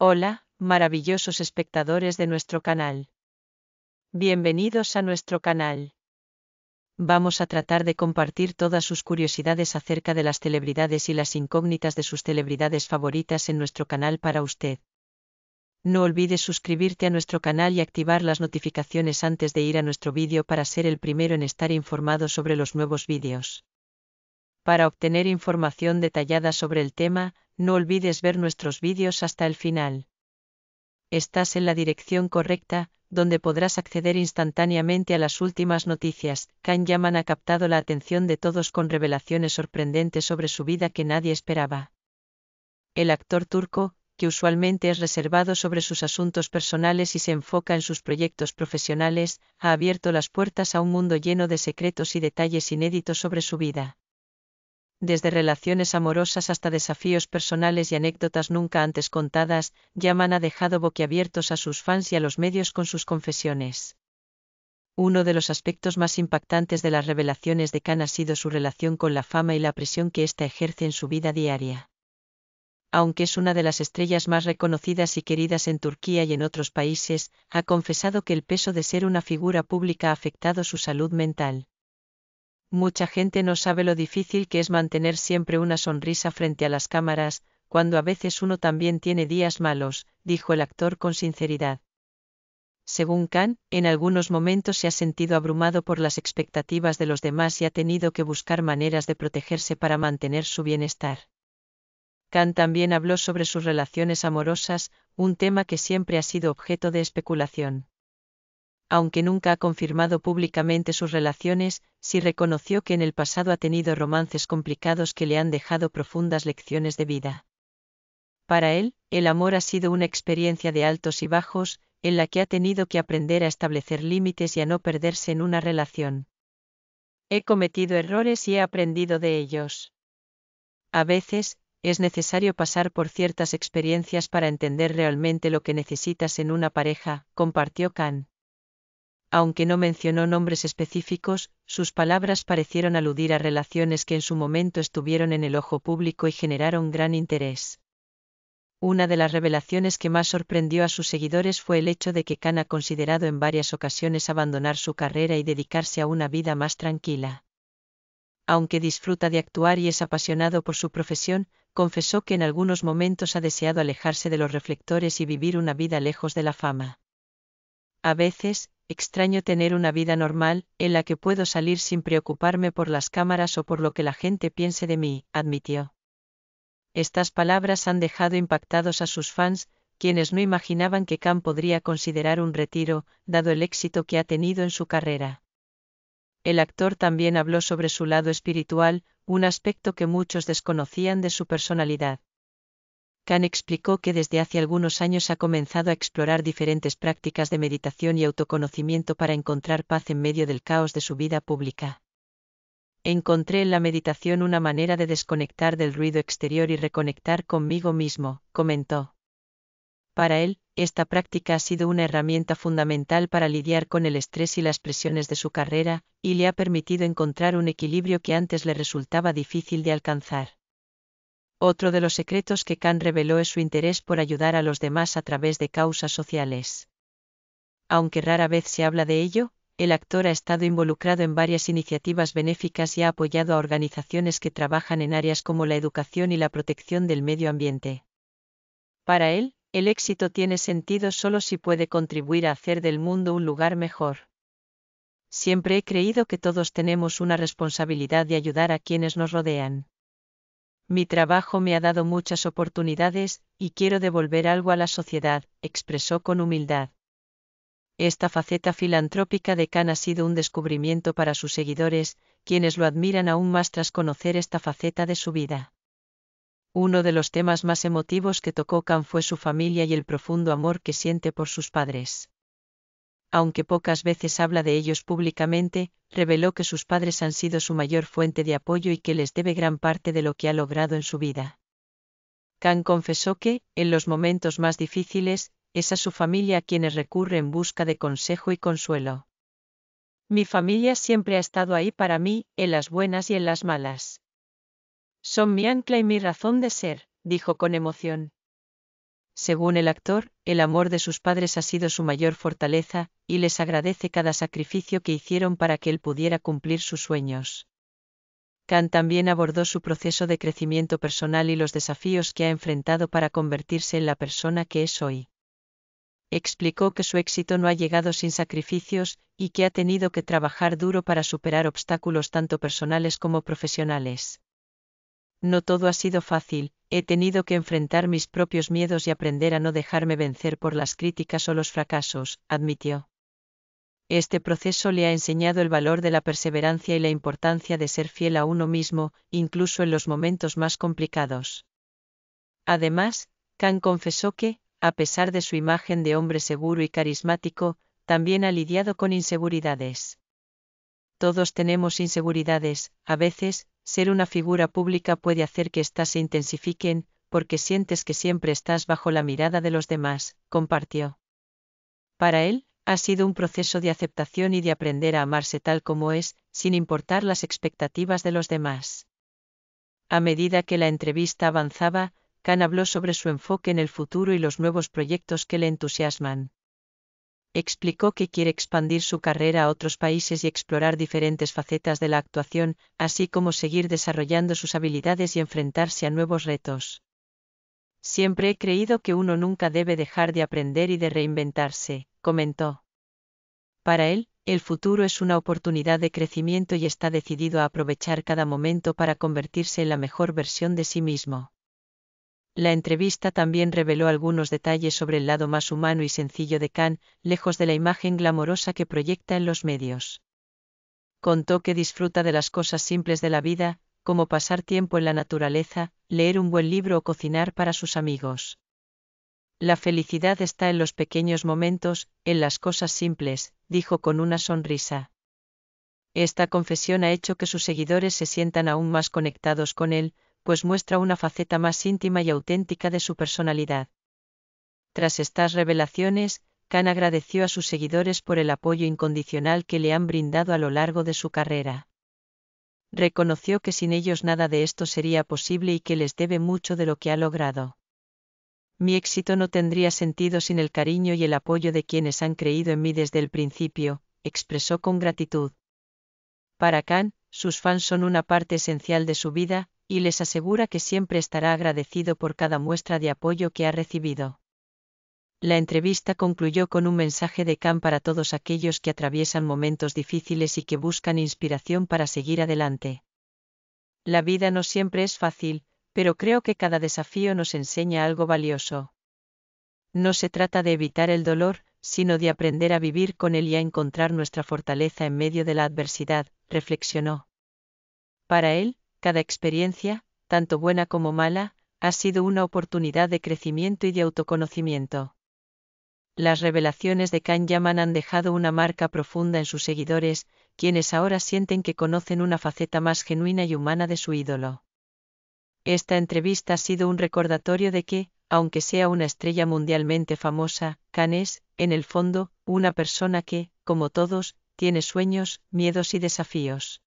Hola, maravillosos espectadores de nuestro canal. Bienvenidos a nuestro canal. Vamos a tratar de compartir todas sus curiosidades acerca de las celebridades y las incógnitas de sus celebridades favoritas en nuestro canal para usted. No olvides suscribirte a nuestro canal y activar las notificaciones antes de ir a nuestro vídeo para ser el primero en estar informado sobre los nuevos vídeos. Para obtener información detallada sobre el tema, no olvides ver nuestros vídeos hasta el final. Estás en la dirección correcta, donde podrás acceder instantáneamente a las últimas noticias. Khan Yaman ha captado la atención de todos con revelaciones sorprendentes sobre su vida que nadie esperaba. El actor turco, que usualmente es reservado sobre sus asuntos personales y se enfoca en sus proyectos profesionales, ha abierto las puertas a un mundo lleno de secretos y detalles inéditos sobre su vida desde relaciones amorosas hasta desafíos personales y anécdotas nunca antes contadas, Yaman ha dejado boquiabiertos a sus fans y a los medios con sus confesiones. Uno de los aspectos más impactantes de las revelaciones de Khan ha sido su relación con la fama y la presión que ésta ejerce en su vida diaria. Aunque es una de las estrellas más reconocidas y queridas en Turquía y en otros países, ha confesado que el peso de ser una figura pública ha afectado su salud mental. Mucha gente no sabe lo difícil que es mantener siempre una sonrisa frente a las cámaras, cuando a veces uno también tiene días malos, dijo el actor con sinceridad. Según Khan, en algunos momentos se ha sentido abrumado por las expectativas de los demás y ha tenido que buscar maneras de protegerse para mantener su bienestar. Khan también habló sobre sus relaciones amorosas, un tema que siempre ha sido objeto de especulación aunque nunca ha confirmado públicamente sus relaciones, sí reconoció que en el pasado ha tenido romances complicados que le han dejado profundas lecciones de vida. Para él, el amor ha sido una experiencia de altos y bajos, en la que ha tenido que aprender a establecer límites y a no perderse en una relación. He cometido errores y he aprendido de ellos. A veces, es necesario pasar por ciertas experiencias para entender realmente lo que necesitas en una pareja, compartió aunque no mencionó nombres específicos, sus palabras parecieron aludir a relaciones que en su momento estuvieron en el ojo público y generaron gran interés. Una de las revelaciones que más sorprendió a sus seguidores fue el hecho de que Khan ha considerado en varias ocasiones abandonar su carrera y dedicarse a una vida más tranquila. Aunque disfruta de actuar y es apasionado por su profesión, confesó que en algunos momentos ha deseado alejarse de los reflectores y vivir una vida lejos de la fama. A veces, extraño tener una vida normal, en la que puedo salir sin preocuparme por las cámaras o por lo que la gente piense de mí, admitió. Estas palabras han dejado impactados a sus fans, quienes no imaginaban que Khan podría considerar un retiro, dado el éxito que ha tenido en su carrera. El actor también habló sobre su lado espiritual, un aspecto que muchos desconocían de su personalidad. Khan explicó que desde hace algunos años ha comenzado a explorar diferentes prácticas de meditación y autoconocimiento para encontrar paz en medio del caos de su vida pública. Encontré en la meditación una manera de desconectar del ruido exterior y reconectar conmigo mismo, comentó. Para él, esta práctica ha sido una herramienta fundamental para lidiar con el estrés y las presiones de su carrera, y le ha permitido encontrar un equilibrio que antes le resultaba difícil de alcanzar. Otro de los secretos que Kant reveló es su interés por ayudar a los demás a través de causas sociales. Aunque rara vez se habla de ello, el actor ha estado involucrado en varias iniciativas benéficas y ha apoyado a organizaciones que trabajan en áreas como la educación y la protección del medio ambiente. Para él, el éxito tiene sentido solo si puede contribuir a hacer del mundo un lugar mejor. Siempre he creído que todos tenemos una responsabilidad de ayudar a quienes nos rodean. Mi trabajo me ha dado muchas oportunidades, y quiero devolver algo a la sociedad, expresó con humildad. Esta faceta filantrópica de Khan ha sido un descubrimiento para sus seguidores, quienes lo admiran aún más tras conocer esta faceta de su vida. Uno de los temas más emotivos que tocó Khan fue su familia y el profundo amor que siente por sus padres aunque pocas veces habla de ellos públicamente, reveló que sus padres han sido su mayor fuente de apoyo y que les debe gran parte de lo que ha logrado en su vida. Khan confesó que, en los momentos más difíciles, es a su familia a quienes recurre en busca de consejo y consuelo. Mi familia siempre ha estado ahí para mí, en las buenas y en las malas. Son mi ancla y mi razón de ser, dijo con emoción. Según el actor, el amor de sus padres ha sido su mayor fortaleza, y les agradece cada sacrificio que hicieron para que él pudiera cumplir sus sueños. Khan también abordó su proceso de crecimiento personal y los desafíos que ha enfrentado para convertirse en la persona que es hoy. Explicó que su éxito no ha llegado sin sacrificios, y que ha tenido que trabajar duro para superar obstáculos tanto personales como profesionales. No todo ha sido fácil, he tenido que enfrentar mis propios miedos y aprender a no dejarme vencer por las críticas o los fracasos, admitió. Este proceso le ha enseñado el valor de la perseverancia y la importancia de ser fiel a uno mismo, incluso en los momentos más complicados. Además, Khan confesó que, a pesar de su imagen de hombre seguro y carismático, también ha lidiado con inseguridades. Todos tenemos inseguridades, a veces, ser una figura pública puede hacer que éstas se intensifiquen, porque sientes que siempre estás bajo la mirada de los demás, compartió. Para él, ha sido un proceso de aceptación y de aprender a amarse tal como es, sin importar las expectativas de los demás. A medida que la entrevista avanzaba, Khan habló sobre su enfoque en el futuro y los nuevos proyectos que le entusiasman explicó que quiere expandir su carrera a otros países y explorar diferentes facetas de la actuación, así como seguir desarrollando sus habilidades y enfrentarse a nuevos retos. Siempre he creído que uno nunca debe dejar de aprender y de reinventarse, comentó. Para él, el futuro es una oportunidad de crecimiento y está decidido a aprovechar cada momento para convertirse en la mejor versión de sí mismo. La entrevista también reveló algunos detalles sobre el lado más humano y sencillo de Khan, lejos de la imagen glamorosa que proyecta en los medios. Contó que disfruta de las cosas simples de la vida, como pasar tiempo en la naturaleza, leer un buen libro o cocinar para sus amigos. La felicidad está en los pequeños momentos, en las cosas simples, dijo con una sonrisa. Esta confesión ha hecho que sus seguidores se sientan aún más conectados con él, pues muestra una faceta más íntima y auténtica de su personalidad. Tras estas revelaciones, Khan agradeció a sus seguidores por el apoyo incondicional que le han brindado a lo largo de su carrera. Reconoció que sin ellos nada de esto sería posible y que les debe mucho de lo que ha logrado. Mi éxito no tendría sentido sin el cariño y el apoyo de quienes han creído en mí desde el principio, expresó con gratitud. Para Khan, sus fans son una parte esencial de su vida, y les asegura que siempre estará agradecido por cada muestra de apoyo que ha recibido. La entrevista concluyó con un mensaje de Khan para todos aquellos que atraviesan momentos difíciles y que buscan inspiración para seguir adelante. La vida no siempre es fácil, pero creo que cada desafío nos enseña algo valioso. No se trata de evitar el dolor, sino de aprender a vivir con él y a encontrar nuestra fortaleza en medio de la adversidad, reflexionó. Para él, cada experiencia, tanto buena como mala, ha sido una oportunidad de crecimiento y de autoconocimiento. Las revelaciones de Kan Yaman han dejado una marca profunda en sus seguidores, quienes ahora sienten que conocen una faceta más genuina y humana de su ídolo. Esta entrevista ha sido un recordatorio de que, aunque sea una estrella mundialmente famosa, Kan es, en el fondo, una persona que, como todos, tiene sueños, miedos y desafíos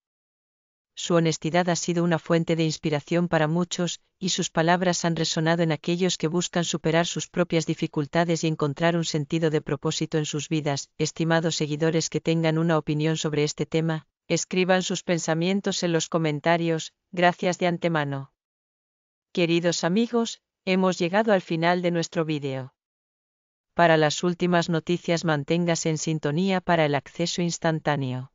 su honestidad ha sido una fuente de inspiración para muchos, y sus palabras han resonado en aquellos que buscan superar sus propias dificultades y encontrar un sentido de propósito en sus vidas. Estimados seguidores que tengan una opinión sobre este tema, escriban sus pensamientos en los comentarios, gracias de antemano. Queridos amigos, hemos llegado al final de nuestro vídeo. Para las últimas noticias manténgase en sintonía para el acceso instantáneo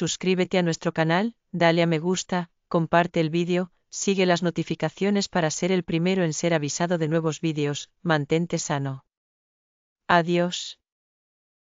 suscríbete a nuestro canal, dale a me gusta, comparte el vídeo, sigue las notificaciones para ser el primero en ser avisado de nuevos vídeos, mantente sano. Adiós.